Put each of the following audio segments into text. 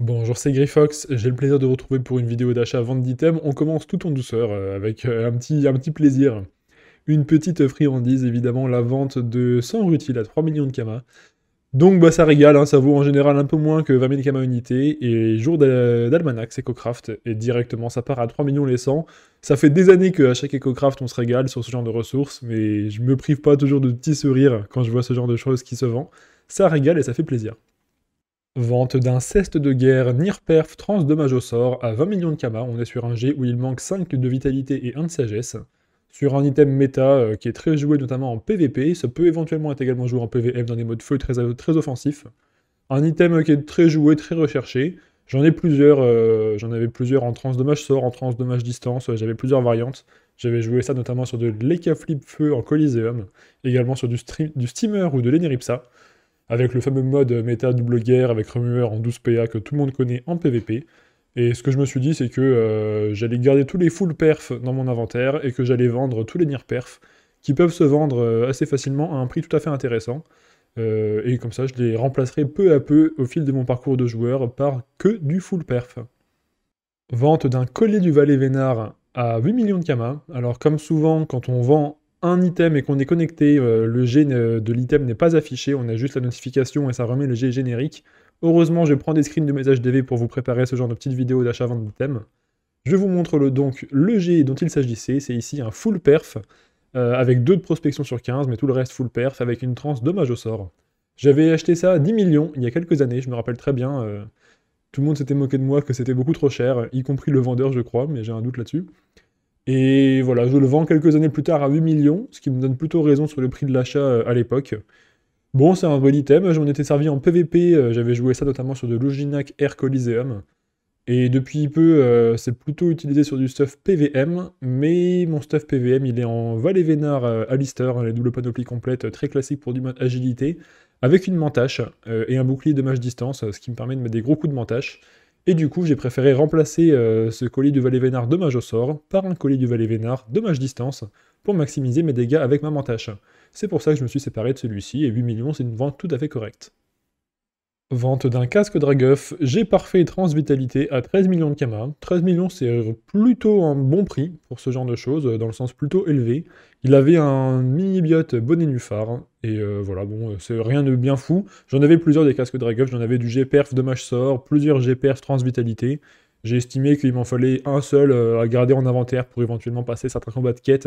Bonjour, c'est Grifox, j'ai le plaisir de vous retrouver pour une vidéo d'achat-vente d'items. On commence tout en douceur, euh, avec euh, un, petit, un petit plaisir. Une petite friandise, évidemment, la vente de 100 rutiles à 3 millions de camas. Donc bah, ça régale, hein. ça vaut en général un peu moins que 20 000 kamas unités, et jour d'almanach, c'est EcoCraft, et directement ça part à 3 millions les 100. Ça fait des années qu'à chaque EcoCraft on se régale sur ce genre de ressources, mais je me prive pas toujours de petits sourires quand je vois ce genre de choses qui se vend. Ça régale et ça fait plaisir. Vente d'un ceste de guerre, Nirperf, trans dommage au sort, à 20 millions de Kama. on est sur un G où il manque 5 de vitalité et 1 de sagesse. Sur un item méta euh, qui est très joué notamment en PvP, ça peut éventuellement être également joué en PvF dans des modes feu très, euh, très offensifs. Un item euh, qui est très joué, très recherché. J'en ai plusieurs, j'en avais plusieurs en trans dommage sort, en trans dommage distance, j'avais plusieurs variantes. J'avais joué ça notamment sur de l'Eka Feu en Coliseum, également sur du, du Steamer ou de l'Eneripsa avec le fameux mode méta double guerre avec remueur en 12 PA que tout le monde connaît en PvP. Et ce que je me suis dit, c'est que euh, j'allais garder tous les full perf dans mon inventaire et que j'allais vendre tous les nier perf qui peuvent se vendre euh, assez facilement à un prix tout à fait intéressant. Euh, et comme ça, je les remplacerai peu à peu au fil de mon parcours de joueur par que du full perf. Vente d'un collier du Valais Vénard à 8 millions de kamas. Alors comme souvent quand on vend un item et qu'on est connecté, euh, le G de l'item n'est pas affiché, on a juste la notification et ça remet le G générique. Heureusement, je prends des screens de mes HDV pour vous préparer ce genre de petites vidéos d'achat-vente d'items. Je vous montre le, donc le G dont il s'agissait, c'est ici un full perf, euh, avec deux de prospection sur 15, mais tout le reste full perf, avec une transe dommage au sort. J'avais acheté ça à 10 millions il y a quelques années, je me rappelle très bien. Euh. tout le monde s'était moqué de moi que c'était beaucoup trop cher, y compris le vendeur, je crois, mais j'ai un doute là-dessus. Et voilà, je le vends quelques années plus tard à 8 millions, ce qui me donne plutôt raison sur le prix de l'achat euh, à l'époque. Bon, c'est un bon item, je m'en étais servi en PvP, euh, j'avais joué ça notamment sur de Loginac Air Coliseum. Et depuis peu, euh, c'est plutôt utilisé sur du stuff PVM, mais mon stuff PVM, il est en Valet Vénard hein, les double panoplies complètes, très classique pour du mode agilité, avec une mantache et un bouclier de mage distance, ce qui me permet de mettre des gros coups de mantache. Et du coup, j'ai préféré remplacer euh, ce collier du Valet Vénard dommage au sort par un collier du Valet Vénard dommage distance pour maximiser mes dégâts avec ma mantache. C'est pour ça que je me suis séparé de celui-ci et 8 millions, c'est une vente tout à fait correcte. Vente d'un casque Dragoff G-Parfait Transvitalité à 13 millions de kamas. 13 millions, c'est euh, plutôt un bon prix pour ce genre de choses, euh, dans le sens plutôt élevé. Il avait un mini-biote bonnet nuphar, et euh, voilà, bon, c'est rien de bien fou. J'en avais plusieurs des casques Dragoff, j'en avais du G-Perf Dommage Sort, plusieurs G-Perf Transvitalité. J'ai estimé qu'il m'en fallait un seul à garder en inventaire pour éventuellement passer certains combats de quête.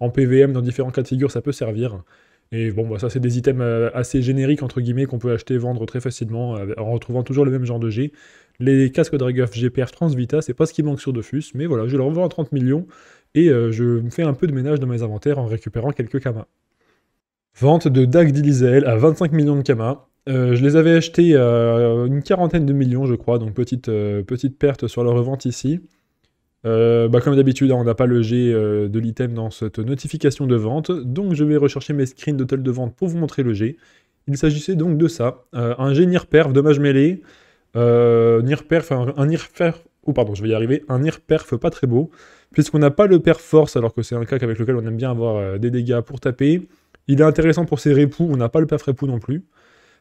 En PVM, dans différents cas de figure, ça peut servir. Et bon, bah, ça, c'est des items euh, assez génériques, entre guillemets, qu'on peut acheter et vendre très facilement euh, en retrouvant toujours le même genre de G. Les casques Dragoff GPR Transvita, c'est pas ce qui manque sur Dofus, mais voilà, je les revends à 30 millions et euh, je me fais un peu de ménage dans mes inventaires en récupérant quelques camas. Vente de Dag à 25 millions de camas. je les avais achetés à une quarantaine de millions, je crois, donc petite, petite perte sur la revente ici. Euh, bah, comme d'habitude, hein, on n'a pas le euh, G de l'item dans cette notification de vente, donc je vais rechercher mes screens d'hôtel de vente pour vous montrer le G. Il s'agissait donc de ça, euh, un G Nirperf, dommage mêlé, euh, un, un Nirperf, ou oh, pardon, je vais y arriver, un Nirperf pas très beau, puisqu'on n'a pas le Perf Force, alors que c'est un cac avec lequel on aime bien avoir des dégâts pour taper. Il est intéressant pour ses repous, on n'a pas le Perf repous non plus,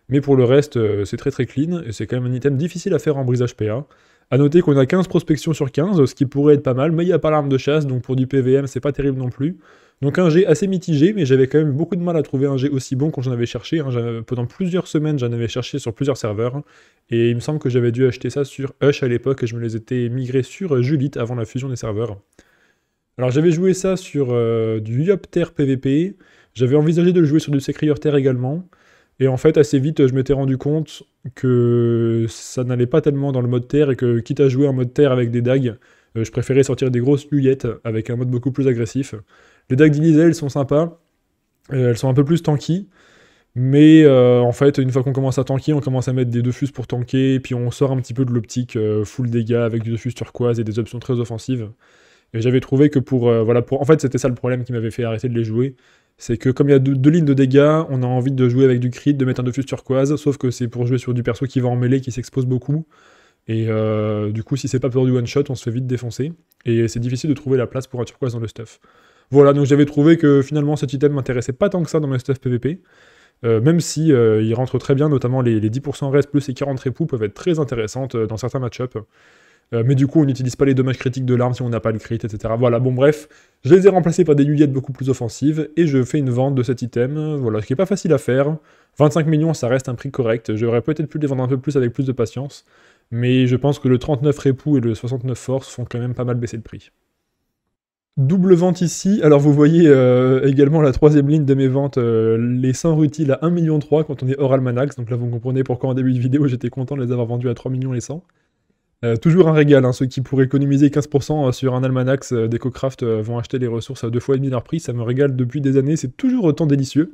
mais pour le reste, c'est très très clean, et c'est quand même un item difficile à faire en brisage PA. A noter qu'on a 15 prospections sur 15, ce qui pourrait être pas mal, mais il n'y a pas l'arme de chasse, donc pour du PVM, c'est pas terrible non plus. Donc un G assez mitigé, mais j'avais quand même beaucoup de mal à trouver un G aussi bon quand j'en avais cherché. Hein. Pendant plusieurs semaines, j'en avais cherché sur plusieurs serveurs, hein. et il me semble que j'avais dû acheter ça sur Hush à l'époque, et je me les étais migrés sur Julite avant la fusion des serveurs. Alors j'avais joué ça sur euh, du Yopter PVP, j'avais envisagé de le jouer sur du Terre également, et en fait, assez vite, je m'étais rendu compte que ça n'allait pas tellement dans le mode terre et que, quitte à jouer en mode terre avec des dagues, euh, je préférais sortir des grosses huillettes avec un mode beaucoup plus agressif. Les dagues elles sont sympas, euh, elles sont un peu plus tanky, mais euh, en fait, une fois qu'on commence à tanker, on commence à mettre des deux fus pour tanker, et puis on sort un petit peu de l'optique full dégâts avec du fus turquoise et des options très offensives. Et j'avais trouvé que pour. voilà, pour... En fait, c'était ça le problème qui m'avait fait arrêter de les jouer. C'est que comme il y a deux, lignes de dégâts, on a envie de jouer avec du crit, de mettre un Dofus turquoise, sauf que c'est pour jouer sur du perso qui va en mêler, qui s'expose beaucoup. Et euh, du coup, si c'est pas pour du one shot, on se fait vite défoncer. Et c'est difficile de trouver la place pour un turquoise dans le stuff. Voilà, donc j'avais trouvé que finalement cet item m'intéressait pas tant que ça dans mes stuff PvP. Euh, même si euh, il rentre très bien, notamment les, 10% rest plus et 40 repous peuvent être très intéressantes dans certains match-ups. Euh, mais du coup, on n'utilise pas les dommages critiques de l'arme si on n'a pas le crit, etc. Voilà, bon bref, je les ai remplacés par des Yuyettes beaucoup plus offensives, et je fais une vente de cet item, voilà, ce qui n'est pas facile à faire. 25 millions, ça reste un prix correct, j'aurais peut-être pu les vendre un peu plus avec plus de patience, mais je pense que le 39 repous et le 69 force font quand même pas mal baisser le prix. Double vente ici, alors vous voyez euh, également la troisième ligne de mes ventes, euh, les 100 rutiles à 1 million 3 quand on est oral manax, donc là vous comprenez pourquoi en début de vidéo j'étais content de les avoir vendus à 3 millions les 100. Euh, toujours un régal, hein, ceux qui pourraient économiser 15% euh, sur un almanax euh, d'EcoCraft vont acheter les ressources à deux fois et demi leur prix, ça me régale depuis des années, c'est toujours autant délicieux.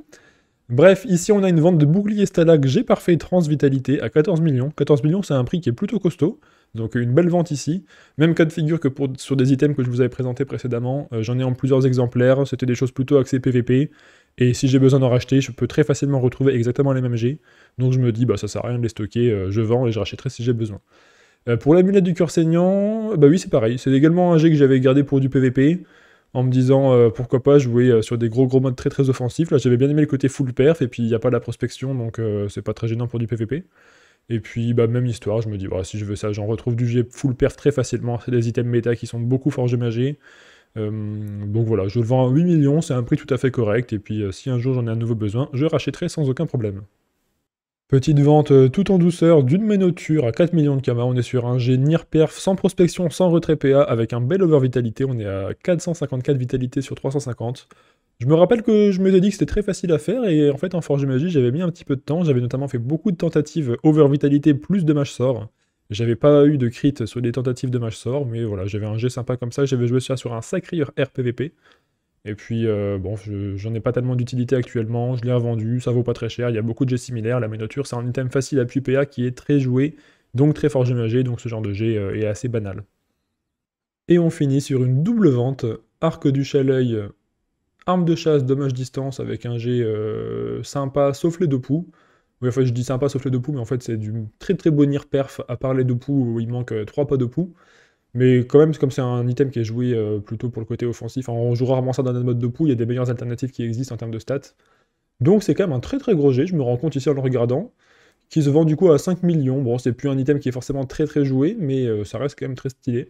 Bref, ici on a une vente de bouclier stalag G parfait Trans Vitalité à 14 millions. 14 millions c'est un prix qui est plutôt costaud, donc une belle vente ici. Même cas de figure que pour, sur des items que je vous avais présentés précédemment, j'en ai en plusieurs exemplaires, c'était des choses plutôt axées PVP, et si j'ai besoin d'en racheter, je peux très facilement retrouver exactement les mêmes G, donc je me dis bah ça sert à rien de les stocker, je vends et je rachèterai si j'ai besoin. Euh, pour pour l'amulette du cœur saignant, bah oui, c'est pareil. C'est également un jet que j'avais gardé pour du PVP, en me disant euh, pourquoi pas jouer euh, sur des gros gros modes très très offensifs. Là, j'avais bien aimé le côté full perf, et puis il n'y a pas la prospection, donc c'est pas très gênant pour du PVP. Et puis, bah, même histoire, je me dis, bah, si je veux ça, j'en retrouve du jet full perf très facilement. C'est des items méta qui sont beaucoup forgés magés. donc voilà, je le vends à 8 millions, c'est un prix tout à fait correct, et puis si un jour j'en ai un nouveau besoin, je rachèterai sans aucun problème. Petite vente euh, tout en douceur d'une ménoture à 4 millions de Kama. On est sur un G Perf sans prospection, sans retrait PA, avec un bel over vitalité. On est à 454 vitalité sur 350. Je me rappelle que je m'étais dit que c'était très facile à faire et en fait en Forge Magie j'avais mis un petit peu de temps, j'avais notamment fait beaucoup de tentatives over vitalité plus de match sort. J'avais pas eu de crit sur des tentatives de match sort, mais voilà, j'avais un jeu sympa comme ça, j'avais joué ça sur un sacré RPVP. Et puis, euh, bon, j'en ai pas tellement d'utilité actuellement, je l'ai revendu, ça vaut pas très cher, il y a beaucoup de jets similaires, la miniature, c'est un item facile à puits qui est très joué, donc très fort gémagé, donc ce genre de jet euh, est assez banal. Et on finit sur une double vente, arc du chaleuil, arme de chasse, dommage distance, avec un jet euh, sympa, sauf les deux poux. Oui, enfin, je dis sympa, sauf les deux poux, mais en fait, c'est du très très bon perf, à part les deux poux, où il manque trois pas de poux. Mais quand même, comme c'est un item qui est joué euh, plutôt pour le côté offensif, hein, on joue rarement ça dans notre mode de pouille. il y a des meilleures alternatives qui existent en termes de stats. Donc c'est quand même un très très gros jet, je me rends compte ici en le regardant, qui se vend du coup à 5 millions. Bon, c'est plus un item qui est forcément très très joué, mais euh, ça reste quand même très stylé.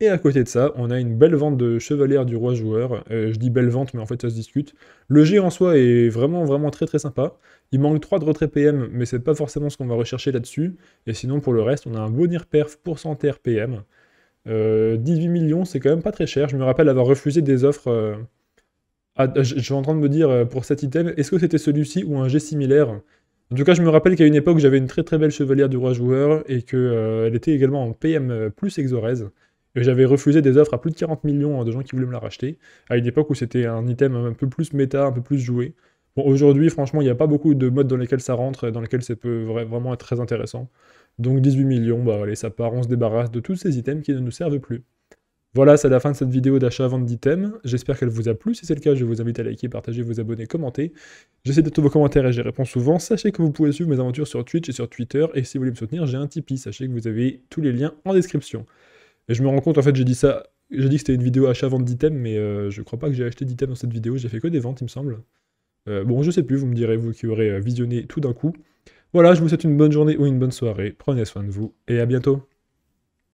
Et à côté de ça, on a une belle vente de Chevalière du Roi Joueur. Euh, je dis belle vente, mais en fait ça se discute. Le jet en soi est vraiment vraiment très très sympa. Il manque 3 de retrait PM, mais c'est pas forcément ce qu'on va rechercher là-dessus. Et sinon pour le reste, on a un bonir perf pour 100 RPM. 18 euh, millions, c'est quand même pas très cher. Je me rappelle avoir refusé des offres. Euh, je suis en train de me dire euh, pour cet item, est-ce que c'était celui-ci ou un jet similaire En tout cas, je me rappelle qu'à une époque, j'avais une très très belle chevalière du roi joueur et qu'elle elle était également en PM plus exorèse Et j'avais refusé des offres à plus de 40 millions de gens qui voulaient me la racheter, à une époque où c'était un item un peu plus méta, un peu plus joué aujourd'hui, franchement, il n'y a pas beaucoup de modes dans lesquels ça rentre et dans lesquels ça peut vraiment être très intéressant. Donc 18 millions, bah allez, ça part, on se débarrasse de tous ces items qui ne nous servent plus. Voilà, c'est la fin de cette vidéo d'achat-vente d'items. J'espère qu'elle vous a plu. Si c'est le cas, je vous invite à liker, partager, vous abonner, commenter. J'essaie de tous vos commentaires et j'y réponds souvent. Sachez que vous pouvez suivre mes aventures sur Twitch et sur Twitter. Et si vous voulez me soutenir, j'ai un Tipeee. Sachez que vous avez tous les liens en description. Et je me rends compte, en fait, j'ai dit ça. J'ai dit que c'était une vidéo achat-vente d'items, mais euh, je crois pas que j'ai acheté d'items dans cette vidéo. J'ai fait que des ventes, il me semble. Euh, bon, je sais plus, vous me direz, vous qui aurez euh, visionné tout d'un coup. Voilà, je vous souhaite une bonne journée ou une bonne soirée. Prenez soin de vous et à bientôt.